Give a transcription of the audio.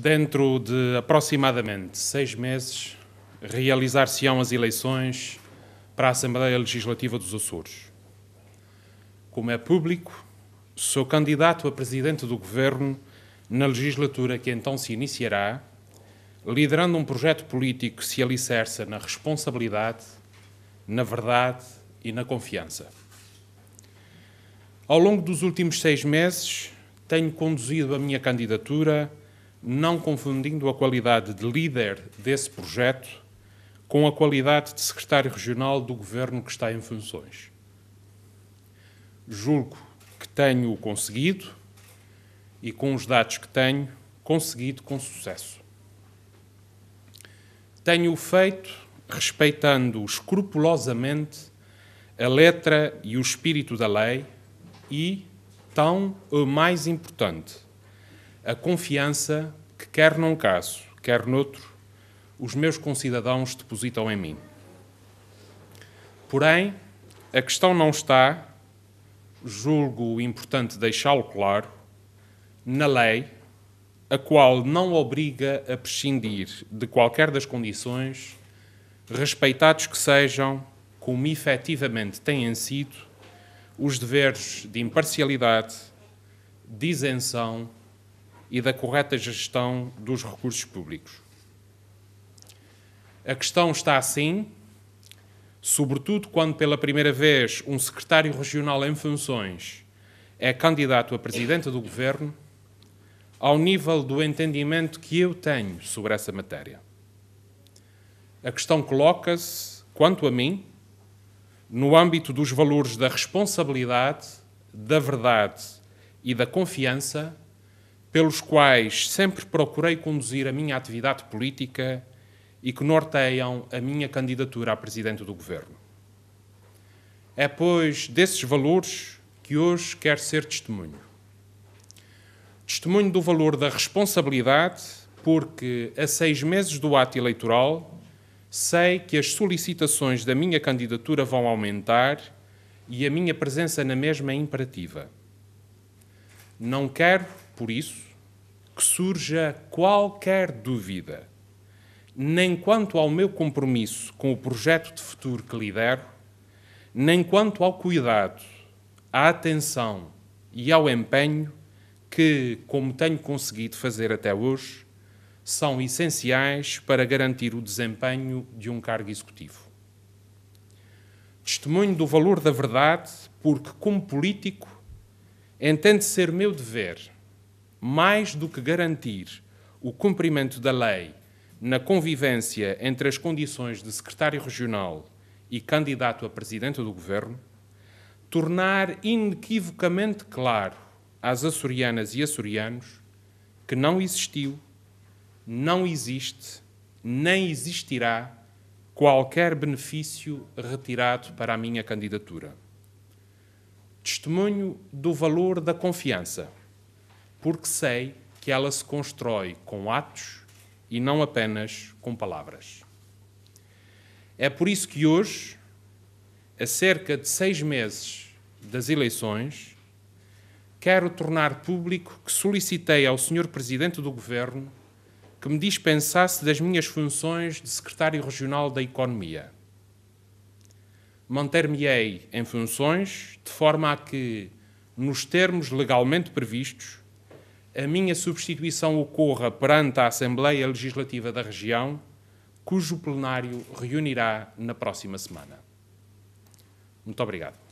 Dentro de aproximadamente seis meses, realizar-se-ão as eleições para a Assembleia Legislativa dos Açores. Como é público, sou candidato a presidente do governo na legislatura que então se iniciará, liderando um projeto político que se alicerça na responsabilidade, na verdade e na confiança. Ao longo dos últimos seis meses, tenho conduzido a minha candidatura não confundindo a qualidade de líder desse projeto com a qualidade de secretário regional do governo que está em funções. Julgo que tenho conseguido e, com os dados que tenho, conseguido com sucesso. Tenho o feito respeitando escrupulosamente a letra e o espírito da lei e, tão o mais importante, a confiança que, quer num caso, quer noutro, os meus concidadãos depositam em mim. Porém, a questão não está, julgo importante deixá-lo claro, na lei, a qual não obriga a prescindir de qualquer das condições, respeitados que sejam, como efetivamente têm sido, os deveres de imparcialidade, de isenção e da correta gestão dos recursos públicos. A questão está assim, sobretudo quando pela primeira vez um secretário regional em funções é candidato a presidente do governo, ao nível do entendimento que eu tenho sobre essa matéria. A questão coloca-se, quanto a mim, no âmbito dos valores da responsabilidade, da verdade e da confiança pelos quais sempre procurei conduzir a minha atividade política e que norteiam a minha candidatura a presidente do governo. É, pois, desses valores que hoje quero ser testemunho. Testemunho do valor da responsabilidade, porque a seis meses do ato eleitoral sei que as solicitações da minha candidatura vão aumentar e a minha presença na mesma é imperativa. Não quero por isso, que surja qualquer dúvida, nem quanto ao meu compromisso com o projeto de futuro que lidero, nem quanto ao cuidado, à atenção e ao empenho que, como tenho conseguido fazer até hoje, são essenciais para garantir o desempenho de um cargo executivo. Testemunho do valor da verdade, porque, como político, entende ser meu dever mais do que garantir o cumprimento da lei na convivência entre as condições de secretário regional e candidato a presidente do governo, tornar inequivocamente claro às açorianas e açorianos que não existiu, não existe, nem existirá qualquer benefício retirado para a minha candidatura. Testemunho do valor da confiança porque sei que ela se constrói com atos e não apenas com palavras. É por isso que hoje, a cerca de seis meses das eleições, quero tornar público que solicitei ao Sr. Presidente do Governo que me dispensasse das minhas funções de Secretário Regional da Economia. Manter-me-ei em funções de forma a que, nos termos legalmente previstos, a minha substituição ocorra perante a Assembleia Legislativa da Região, cujo plenário reunirá na próxima semana. Muito obrigado.